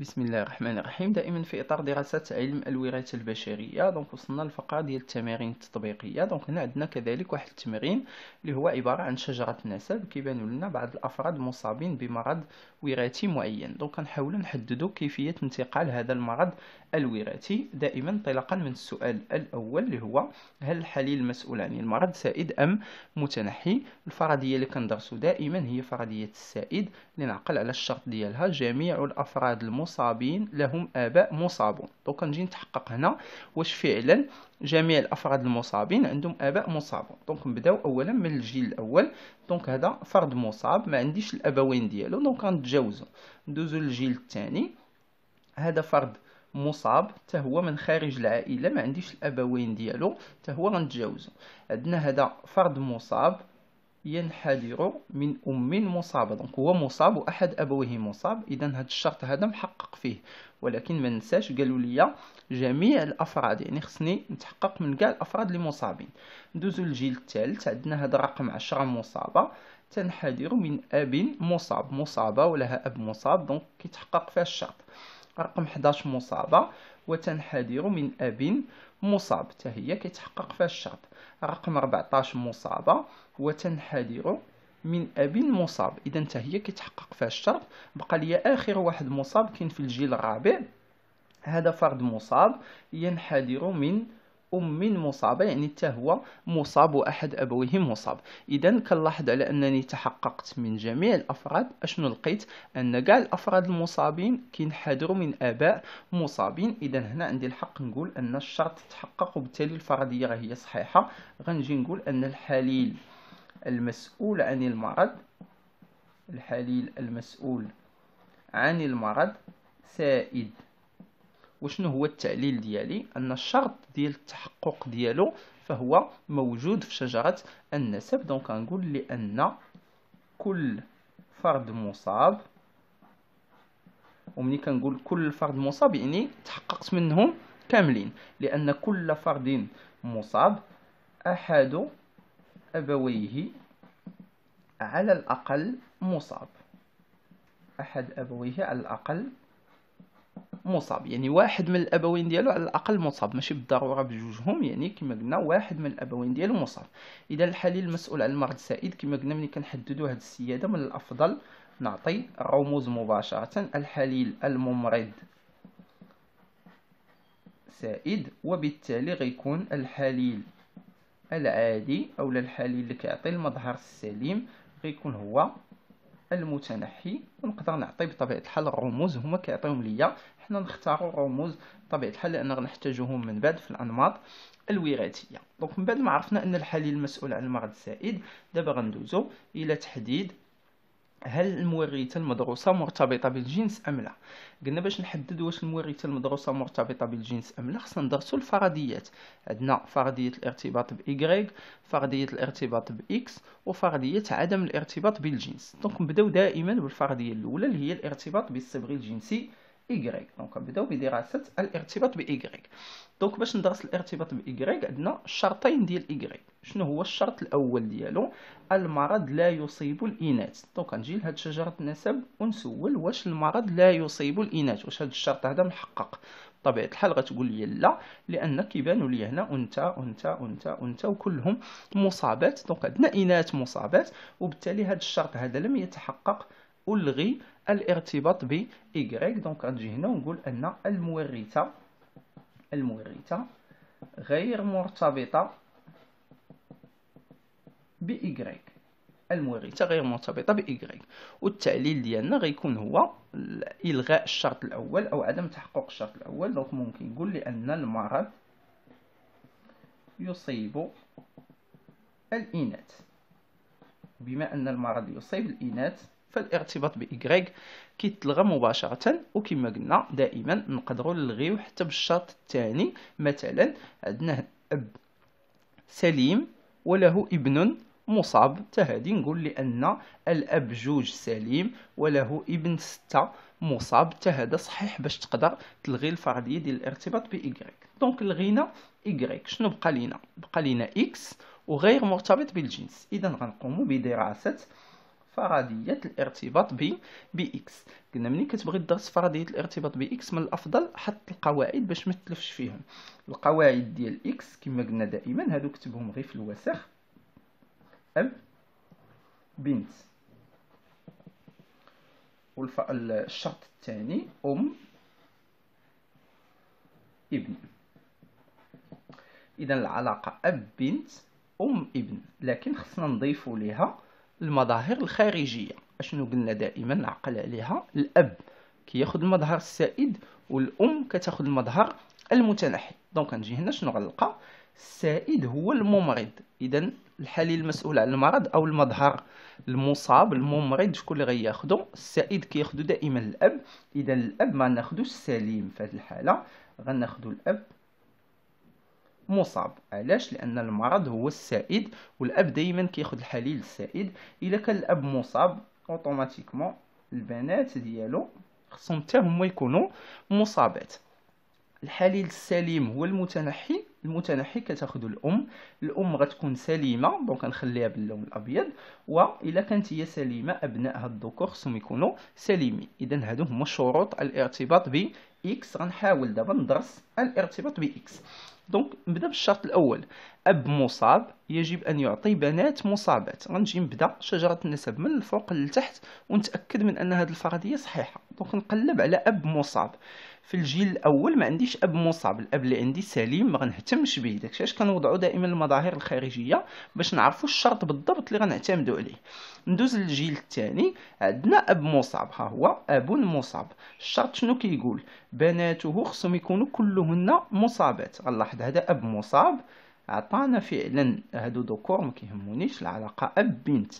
بسم الله الرحمن الرحيم دائما في اطار دراسات علم الوراثه البشريه دونك وصلنا للفقره ديال التمارين التطبيقيه دونك هنا عندنا كذلك واحد التمرين اللي هو عباره عن شجره النسب كيبانوا لنا بعض الافراد مصابين بمرض وراثي معين دونك كنحاولوا نحددوا كيفيه انتقال هذا المرض الوراثي دائما انطلاقا من السؤال الاول اللي هو هل الحليل المسؤول عن المرض سائد ام متنحي الفرضيه اللي كندرسوا دائما هي فرضيه السائد اللي نعقل على الشرط ديالها جميع الافراد المصابين مصابين لهم آباء مصابون دونك نجي نتحقق هنا واش فعلا جميع الأفراد المصابين عندهم آباء مصابون دونك نبداو أولا من الجيل الأول دونك هذا فرد مصاب ما عنديش الأبوين ديالو دونك غنتجاوزو ندوزو للجيل الثاني هذا فرد مصاب حتى هو من خارج العائله ما عنديش الابوين ديالو حتى هو غنتجاوزو عندنا هذا فرد مصاب ينحدر من أم مصابة دونك هو مصاب وأحد أبويه مصاب إذا هذا الشرط هذا محقق فيه ولكن ما ننساش قالوا لي جميع الأفراد يعني خصني نتحقق من كاع الأفراد اللي مصابين ندوزو للجيل الثالث عندنا هذا رقم 10 مصابة تنحدر من أب مصاب مصابة ولها أب مصاب دونك كيتحقق فيها الشرط رقم 11 مصابة وتنحدر من أب مصاب حتى هي كيتحقق فيها الشرط رقم 14 مصابة وتنحدر من اب مصاب اذا حتى هي كيتحقق فيها الشرط بقى لي اخر واحد مصاب كاين في الجيل الرابع هذا فرد مصاب ينحدر من ام مصابه يعني حتى هو مصاب واحد ابويه مصاب اذا كنلاحظ على انني تحققت من جميع الافراد اشنو لقيت ان كاع الافراد المصابين كينحدروا من اباء مصابين اذا هنا عندي الحق نقول ان الشرط تحقق وبالتالي الفرضيه هي صحيحه غنجي نقول ان الحليل المسؤول عن المرض الحليل المسؤول عن المرض سائد وشنو هو التعليل ديالي ان الشرط ديال التحقق ديالو فهو موجود في شجره النسب دونك غنقول لان كل فرد مصاب ومني كنقول كل فرد مصاب يعني تحققت منهم كاملين لان كل فرد مصاب احد أبويه على الأقل مصاب أحد أبويه على الأقل مصاب يعني واحد من الابوين ديالو على الاقل مصاب ماشي بالضروره بجوجهم يعني كما قلنا واحد من الابوين ديالو مصاب اذا الحالي المسؤول على المرض سائد كما قلنا ملي كنحددوا هذه السياده من الافضل نعطي رموز مباشره الحليل الممرض سائد وبالتالي غيكون الحليل العادي أو الحالي اللي كيعطي المظهر السليم غيكون هو المتنحي ونقدر نعطي بطبيعه الحال الرموز هما كيعطيهم ليا حنا نختاروا الرموز بطبيعه الحال لان غنحتاجوهم من بعد في الانماط الوراثيه دونك من بعد ما عرفنا ان الحالي المسؤول عن المرض السائد دابا غندوزو الى تحديد هل المورثة المدروسة مرتبطة بالجنس أم لا قلنا باش نحدد واش المورثة المدروسة مرتبطة بالجنس أم لا خصنا ندرسو الفرضيات عندنا فرضية الارتباط بإيكغيك فرضية الارتباط بإكس وفرضية عدم الارتباط بالجنس دونك نبداو دائما بالفرضية الأولى اللي هي الارتباط بالصبغ الجنسي إيكغيك دونك نبداو بدراسة الارتباط بإيكغيك دونك باش ندرس الارتباط بإيكغيك عندنا شرطين ديال إيكغيك شنو هو الشرط الأول ديالو المرض لا يصيب الإناث دونك نجي لهاد شجرة النسب ونسول واش المرض لا يصيب الإناث واش هاد الشرط هذا محقق بطبيعه الحال غتقول لي لا لان كيبانوا لي هنا انثى انثى انثى انثى وكلهم مصابات دونك عندنا اناث مصابات وبالتالي هاد الشرط هذا لم يتحقق ألغي الارتباط ب Y دونك غنجي هنا ونقول أن المورثة المورثة غير مرتبطة ب Y المورثة غير مرتبطة ب Y والتعليل ديالنا غيكون هو إلغاء الشرط الأول أو عدم تحقق الشرط الأول دونك ممكن نقول لأن المرض يصيب الإناث بما أن المرض يصيب الإناث فالارتباط ب y كيتلغى مباشره وكما قلنا دائما نقدروا نلغيو حتى بالشرط الثاني مثلا عندنا اب سليم وله ابن مصاب تهدي نقول لان الاب جوج سليم وله ابن ستة مصاب تهدى صحيح باش تقدر تلغي الفرضيه ديال الارتباط ب y دونك لغينا y شنو بقى لينا بقى لينا x وغير مرتبط بالجنس اذا غنقوموا بدراسه فرضيه الارتباط ب باكس قلنا ملي كتبغي تدرس فرضيه الارتباط باكس من الافضل حط القواعد باش ما تلفش فيهم القواعد ديال اكس كما قلنا دائما هادو كتبهم غير في الوسخ اب بنت والشرط الثاني ام ابن اذا العلاقه اب بنت ام ابن لكن خصنا نضيفوا ليها المظاهر الخارجيه اشنو قلنا دائما نعقل عليها الاب كياخذ المظهر السائد والام كتاخذ المظهر المتنحي دونك نجي هنا شنو غنلقى السائد هو الممرض اذا الحالي المسؤول على المرض او المظهر المصاب الممرض شكون اللي غياخذو السائد كياخذو دائما الاب اذا الاب ما ناخذوش السليم في هذه الحاله غناخذو الاب مصاب علاش لان المرض هو السائد والاب دائما كياخذ الحليل السائد الا كان الاب مصاب اوتوماتيكمون البنات ديالو خصهم حتى هما يكونوا مصابات الحليل السليم هو المتنحي المتنحي كتاخذ الام الام غتكون سليمه دونك نخليها باللون الابيض والا كانت هي سليمه ابنائها الذكور خصهم يكونوا سليمين اذا هادو هما شروط الارتباط ب اكس غنحاول دابا ندرس الارتباط ب اكس دونك نبدا بالشرط الاول أب مصاب يجب أن يعطي بنات مصابات غنجي نبدا شجرة النسب من الفوق للتحت ونتأكد من أن هذه الفرضية صحيحة دونك نقلب على أب مصاب في الجيل الأول ما عنديش أب مصاب الأب اللي عندي سليم ما غنهتمش به داكشي علاش كنوضعو دائما المظاهر الخارجية باش نعرفو الشرط بالضبط اللي غنعتمدو عليه ندوز للجيل الثاني عندنا أب مصاب ها هو أب مصاب الشرط شنو كيقول بناته خصهم يكونوا كلهن مصابات غنلاحظ هذا أب مصاب عطانا فعلا هادو ذكور ما كيهمونيش العلاقه اب بنت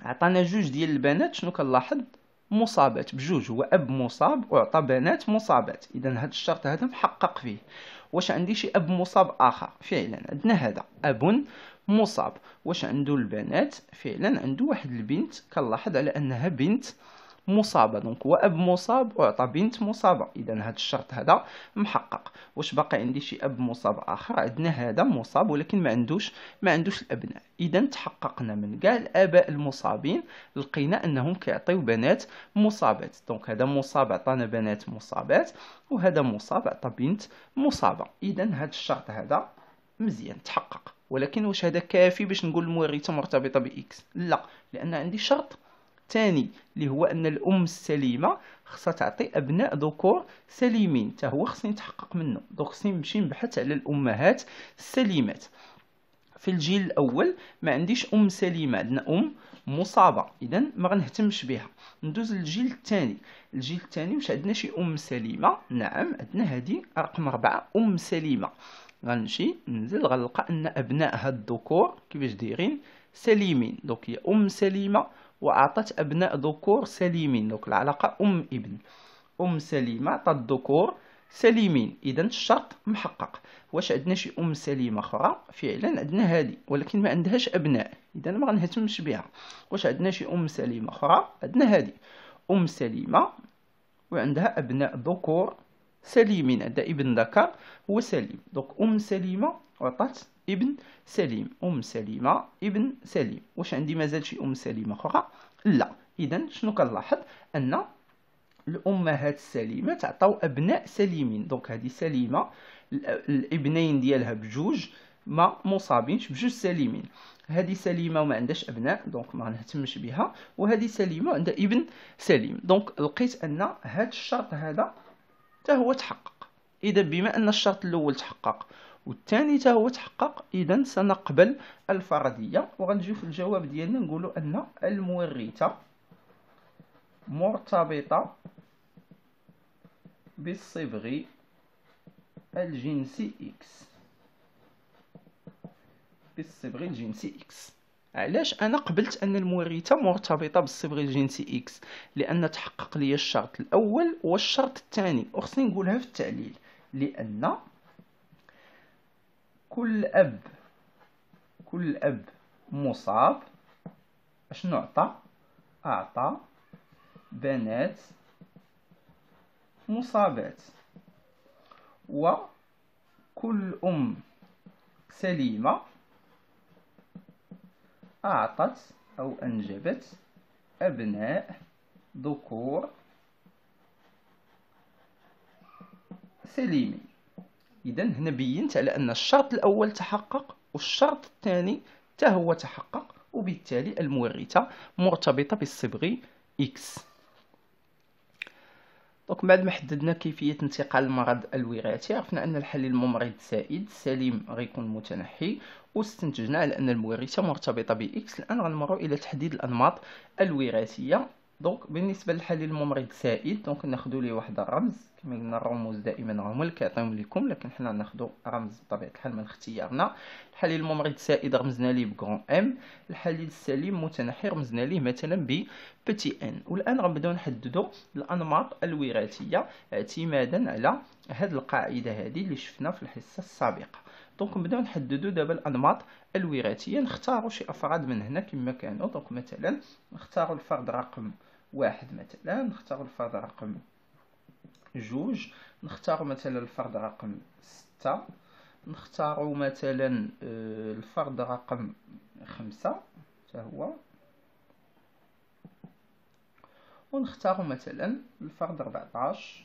عطانا جوج ديال البنات شنو كنلاحظ مصابات بجوج هو اب مصاب وعطى بنات مصابات اذا هاد الشرط هذا محقق فيه واش عندي شي اب مصاب اخر فعلا عندنا هذا اب مصاب واش عنده البنات فعلا عنده واحد البنت كنلاحظ على انها بنت مصابه دونك هو اب مصاب وعطى بنت مصابه اذا هذا الشرط هذا محقق واش باقي عندي شي اب مصاب اخر عندنا هذا مصاب ولكن ما عندوش ما عندوش الابناء اذا تحققنا من كاع الاباء المصابين لقينا انهم كيعطيو بنات مصابات دونك هذا مصاب عطانا بنات مصابات وهذا مصاب عطى بنت مصابه اذا هذا الشرط هذا مزيان تحقق ولكن واش هذا كافي باش نقول المورثه مرتبطه باكس لا لان عندي شرط الثاني اللي هو ان الام السليمه خصها تعطي ابناء ذكور سليمين حتى هو خصني نتحقق منه دونك خصني نمشي نبحث على الامهات السليمات في الجيل الاول ما عنديش ام سليمه عندنا ام مصابه اذا ما غنهتمش بها ندوز للجيل الثاني الجيل الثاني واش عندنا شي ام سليمه نعم عندنا هذه رقم أربعة ام سليمه غنمشي ننزل غنلقى ان ابناء هاد الذكور كيفاش دايرين سليمين دونك هي ام سليمه وأعطت أبناء ذكور سليمين دونك العلاقة أم ابن أم سليمة عطات ذكور سليمين إذا الشرط محقق واش عندنا شي أم سليمة أخرى فعلا عندنا هذه ولكن ما عندهاش أبناء إذا ما غنهتمش بها واش عندنا شي أم سليمة أخرى عندنا هذه أم سليمة وعندها أبناء ذكور سليمين هذا ابن ذكر هو سليم دونك أم سليمة عطات ابن سليم أم سليمة ابن سليم واش عندي مازال شي أم سليمة أخرى لا إذا شنو كنلاحظ أن الأمهات السليمه تعطاو أبناء سليمين دونك هذه سليمة الابنين ديالها بجوج ما مصابينش بجوج سليمين هذه سليمه وما عندهاش ابناء دونك ما نهتمش بها وهذه سليمه عندها ابن سليم دونك لقيت ان هذا الشرط هذا حتى هو تحقق اذا بما ان الشرط الاول تحقق والثاني حتى هو تحقق اذا سنقبل الفرضيه وغنجيو في الجواب ديالنا نقولوا ان المورثه مرتبطه بالصبغ الجنسي اكس بالصبغ الجنسي اكس علاش انا قبلت ان المورثه مرتبطه بالصبغ الجنسي اكس لان تحقق لي الشرط الاول والشرط الثاني وخصني نقولها في التعليل لان كل اب كل اب مصاب اشنو عطى اعطى بنات مصابات وكل ام سليمه أعطت أو أنجبت أبناء ذكور سليمين إذا هنا بينت على أن الشرط الأول تحقق والشرط الثاني حتى هو تحقق وبالتالي المورثة مرتبطة بالصبغ إكس دونك بعد ما حددنا كيفيه انتقال المرض الوراثي عرفنا ان الحل الممرض السائد سليم غيكون متنحي واستنتجنا على ان المورثه مرتبطه باكس الان غنمروا الى تحديد الانماط الوراثيه دونك بالنسبه للحل الممرض سائد دونك ناخذ ليه واحد الرمز كما قلنا الرموز دائما هما اللي كيعطيهم لكم لكن حنا ناخذ رمز بطبيعه الحال من اختيارنا الحليل الممرض سائد رمزنا ليه بغون ام الحليل السليم متنحي رمزنا ليه مثلا ب بتي ان والان غنبداو نحددوا الانماط الوراثيه اعتمادا على هذه القاعده هذه اللي شفنا في الحصه السابقه دونك نبداو نحددو دابا الانماط الوراثيه نختاروا شي افراد من هنا كما كانوا دونك مثلا نختاروا الفرد رقم واحد مثلا نختاروا الفرد رقم جوج نختاروا مثلا الفرد رقم ستة نختاروا مثلا آه، الفرد رقم خمسة حتى هو ونختاروا مثلا الفرد 14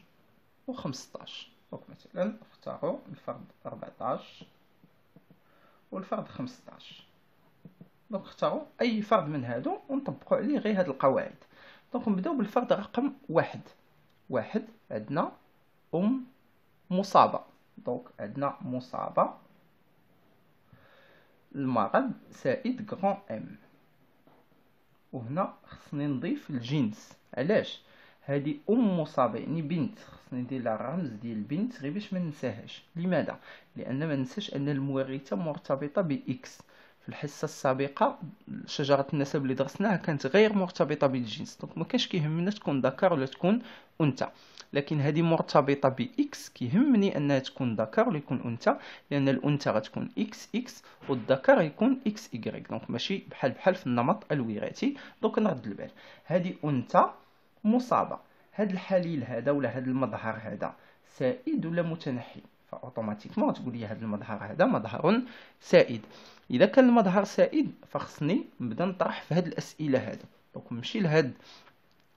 و 15 دونك مثلا نختاروا الفرد 14 والفرد 15 دونك نختاروا اي فرد من هادو ونطبقوا عليه غير هاد القواعد دونك نبداو بالفرد رقم واحد واحد عندنا ام مصابه دونك عندنا مصابه المرض سائد غران ام وهنا خصني نضيف الجنس علاش هذه ام مصابه يعني بنت خصني ندير لها رمز ديال البنت غير باش ما ننساهاش لماذا لان ما ننساش ان المورثه مرتبطه باكس في الحصه السابقه شجره النسب اللي درسناها كانت غير مرتبطه بالجنس دونك ما كانش كيهمنا تكون ذكر ولا تكون انثى لكن هذه مرتبطه باكس كيهمني انها تكون ذكر ولا يكون انثى لان الانثى غتكون اكس اكس والذكر غيكون اكس واي دونك ماشي بحال بحال في النمط الوراثي دونك نرد البال هذه انثى مصابة هاد الحليل هذا ولا هاد المظهر هذا سائد ولا متنحي فاوتوماتيكمون تقول لي هاد المظهر هذا مظهر سائد اذا كان المظهر سائد فخصني نبدا نطرح في هاد الاسئله هذا دونك نمشي لهاد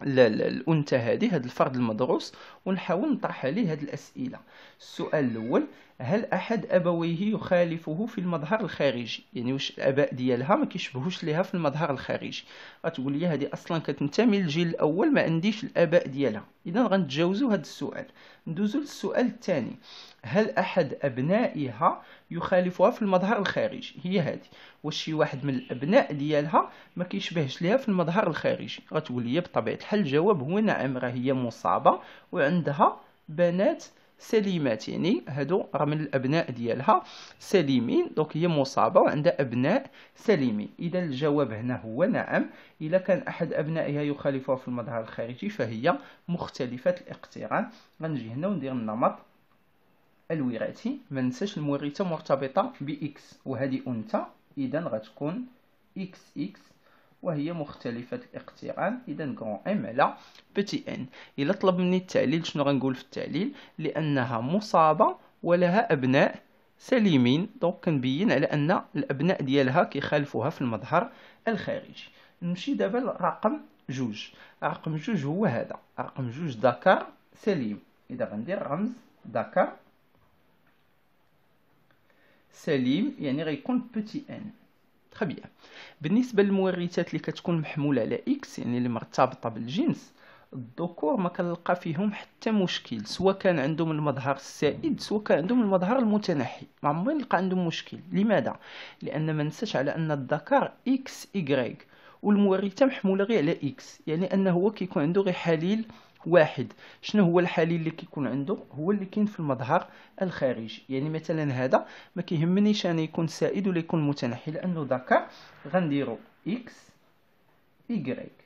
الانثى هذه هذا الفرد المدروس ونحاول نطرح عليه هذه الاسئله السؤال الاول هل احد ابويه يخالفه في المظهر الخارجي يعني واش الاباء ديالها ما كيشبهوش ليها في المظهر الخارجي غتقول لي هذه اصلا كتنتمي للجيل الاول ما عنديش الاباء ديالها اذا غنتجاوزوا هذا السؤال ندوزو للسؤال الثاني هل أحد أبنائها يخالفها في المظهر الخارجي هي هذه واش شي واحد من الأبناء ديالها ما كيشبهش ليها في المظهر الخارجي غتولي بطبيعة الحال الجواب هو نعم راه هي مصابة وعندها بنات سليمات يعني هادو راه من الابناء ديالها سليمين دونك هي مصابه وعندها ابناء سليمين اذا الجواب هنا هو نعم اذا كان احد ابنائها يخالفها في المظهر الخارجي فهي مختلفه الاقتران غنجي هنا وندير النمط الوراثي ما ننساش المورثه مرتبطه باكس وهذه انثى اذا غتكون اكس اكس وهي مختلفه الاقتران اذا كرون ام على بتي ان الا طلب مني التعليل شنو غنقول في التعليل لانها مصابه ولها ابناء سليمين دونك كنبين على ان الابناء ديالها كيخالفوها في المظهر الخارجي نمشي دابا لرقم جوج رقم جوج هو هذا رقم جوج ذكر سليم اذا غندير رمز ذكر سليم يعني غيكون بوتي ان تري بيان بالنسبه للمورثات اللي كتكون محموله على اكس يعني اللي مرتبطه بالجنس الذكور ما كنلقى فيهم حتى مشكل سواء كان عندهم المظهر السائد سواء كان عندهم المظهر المتنحي ما عمري نلقى عندهم مشكل لماذا لان ما ننساش على ان الذكر اكس y والمورثه محموله غير على اكس يعني انه هو كيكون عنده غير حليل واحد شنو هو الحليل اللي كيكون عنده هو اللي كاين في المظهر الخارجي يعني مثلا هذا ما كيهمنيش انا يكون سائد ولا يكون متنحي لانه ذكر غنديرو اكس يغريك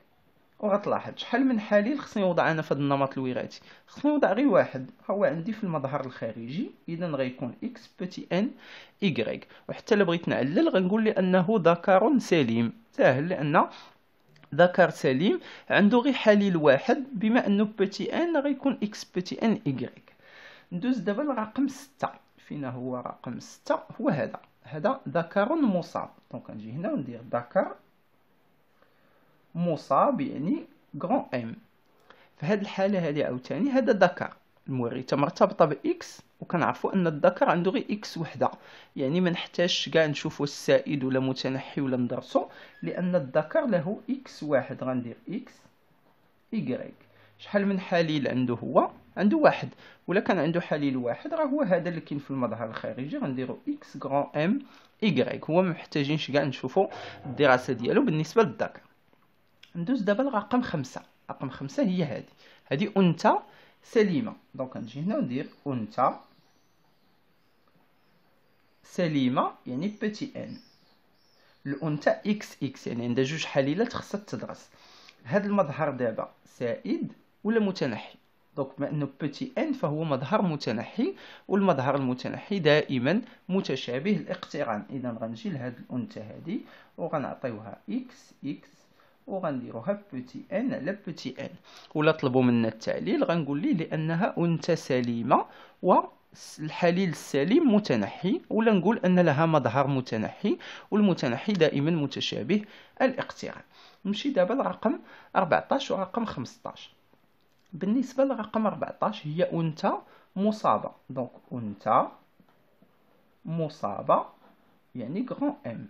وغتلاحظ شحال من حليل خصني نوضع انا في هذا النمط الوراثي خصني نوضع غير واحد هو عندي في المظهر الخارجي اذا غيكون اكس بوتي ان ايغريك وحتى لو بغيت نعلل غنقول لانه ذكر سليم ساهل لان ذكر سليم عنده غير حليل واحد بما انه بتي ان غيكون اكس بتي ان ايكغيك ندوز دابا لرقم ستة فينا هو رقم ستة هو هذا هذا ذكر مصاب دونك نجي هنا وندير ذكر مصاب يعني غران ام في هاد الحالة هذه عاوتاني هذا ذكر الموريثه مرتبطه باكس وكنعرفوا ان الذكر عنده غير اكس وحده يعني ما نحتاجش كاع نشوفوا السائد ولا متنحي ولا ندرسو لان الذكر له اكس واحد غندير اكس واي شحال من حليل عنده هو عنده واحد ولا كان عنده حليل واحد راه هو هذا اللي كاين في المظهر الخارجي غنديرو اكس غران ام واي هو ما محتاجينش كاع نشوفوا الدراسه ديالو بالنسبه للذكر ندوز دابا لرقم خمسة رقم خمسة هي هذه هذه انثى سليمة دونك نجي هنا وندير أنثى سليمة يعني بتي ان الأنثى اكس اكس يعني عندها جوج حليلات خاصها تدرس هاد المظهر دابا سائد ولا متنحي دونك بما انه بوتي ان فهو مظهر متنحي والمظهر المتنحي دائما متشابه الاقتران اذا غنجي لهاد الانثى هادي وغنعطيوها اكس اكس وغنديرو ها بوتي ان على بوتي ان ولا طلبوا منا التعليل غنقول ليه لانها انثى سليمه و الحليل السليم متنحي ولا نقول ان لها مظهر متنحي والمتنحي دائما متشابه الاقتران نمشي دابا لرقم 14 ورقم 15 بالنسبه لرقم 14 هي انثى مصابه دونك انثى مصابه يعني غران ام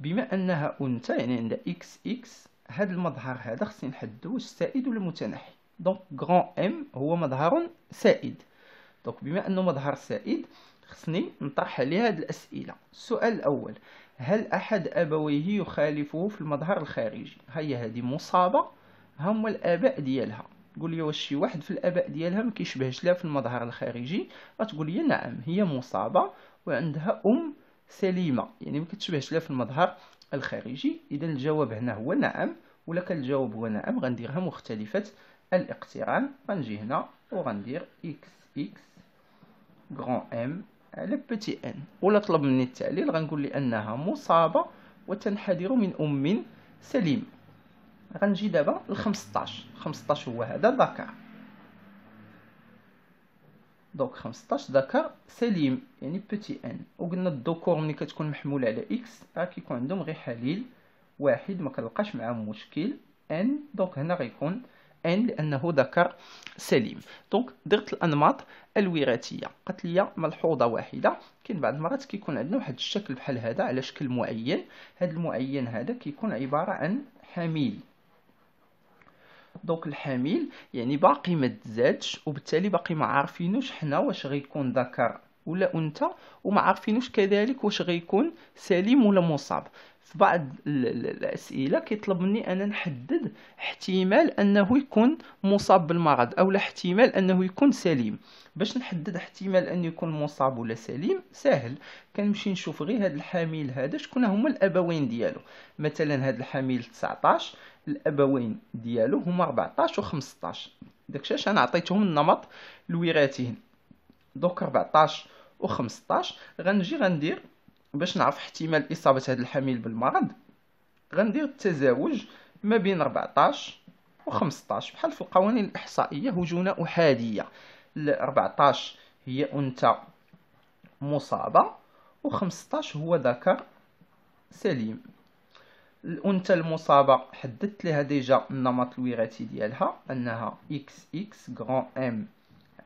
بما انها انثى يعني عندها اكس اكس هذا المظهر هذا خصني نحددو واش سائد ولا متناحي دونك غران ام هو مظهر سائد دونك بما انه مظهر سائد خصني نطرح عليه هذه الاسئله السؤال الاول هل احد ابويه يخالفه في المظهر الخارجي هي هذه مصابه هما الاباء ديالها قول لي واش شي واحد في الاباء ديالها ما كيشبهش لها في المظهر الخارجي غتقول لي نعم هي مصابه وعندها ام سليمه يعني ما كتشبهش لا في المظهر الخارجي اذا الجواب هنا هو نعم ولا كان الجواب هو نعم غنديرها مختلفه الاقتران غنجي هنا وغندير اكس اكس غران ام على بيتي ان ولا طلب مني التعليل غنقول لي انها مصابه وتنحدر من ام سليم غنجي دابا ل 15 15 هو هذا ذكر دونك 15 ذكر سليم يعني بوتي ان وقلنا الذكور ملي كتكون محمولة على اكس راه كيكون عندهم غير حليل واحد ما كنلقاش معاهم مشكل ان دونك هنا غيكون ان لانه ذكر سليم دونك درت الانماط الوراثيه قالت لي ملحوظه واحده كاين بعض المرات كيكون عندنا واحد الشكل بحال هذا على شكل معين هذا المعين هذا كيكون عباره عن حميل دونك الحميل يعني باقي ما تزادش وبالتالي باقي ما عارفينوش حنا واش غيكون ذكر ولا انثى وما عارفينوش كذلك واش غيكون سليم ولا مصاب في بعض الاسئله كيطلب مني انا نحدد احتمال انه يكون مصاب بالمرض او احتمال انه يكون سليم باش نحدد احتمال انه يكون مصاب ولا سليم ساهل كنمشي نشوف غير هذا الحميل هذا شكون هما الابوين ديالو مثلا هذا الحميل 19 الابوين ديالو هما 14 و 15 داكشي علاش انا عطيتهم النمط الوراثي هنا دوك 14 و 15 غنجي غندير باش نعرف احتمال اصابه هذا الحامل بالمرض غندير التزاوج ما بين 14 و 15 بحال في القوانين الاحصائيه هجونه احاديه 14 هي انثى مصابه و 15 هو ذكر سليم الانثى المصابه حددت لها ديجا النمط الوراثي ديالها انها اكس اكس غران ام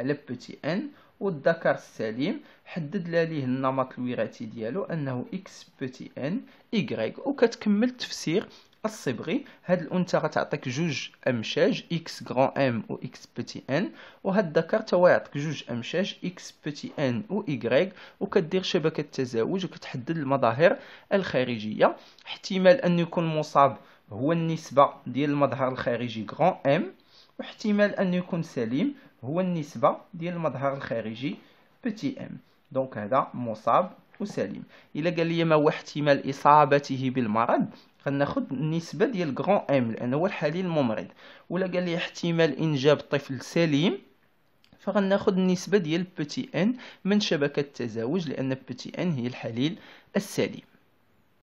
على بوتي ان والذكر السليم حدد لها ليه النمط الوراثي ديالو انه اكس بوتي ان ايغريك وكتكمل التفسير الصبغي هاد الانثى غتعطيك جوج امشاج اكس غران ام و اكس بتي ان وهاد الذكر تا هو يعطيك جوج امشاج اكس بتي ان و ايغريك وكدير شبكه تزاوج وكتحدد المظاهر الخارجيه احتمال ان يكون مصاب هو النسبه ديال المظهر الخارجي غران ام واحتمال ان يكون سليم هو النسبه ديال المظهر الخارجي بتي ام دونك هذا مصاب وسليم الا قال لي ما هو احتمال اصابته بالمرض غناخد النسبه ديال غران ام لان هو الحليل الممرض ولا قال لي احتمال انجاب طفل سليم فغناخد النسبه ديال بوتي ان من شبكه التزاوج لان بوتي ان هي الحليل السليم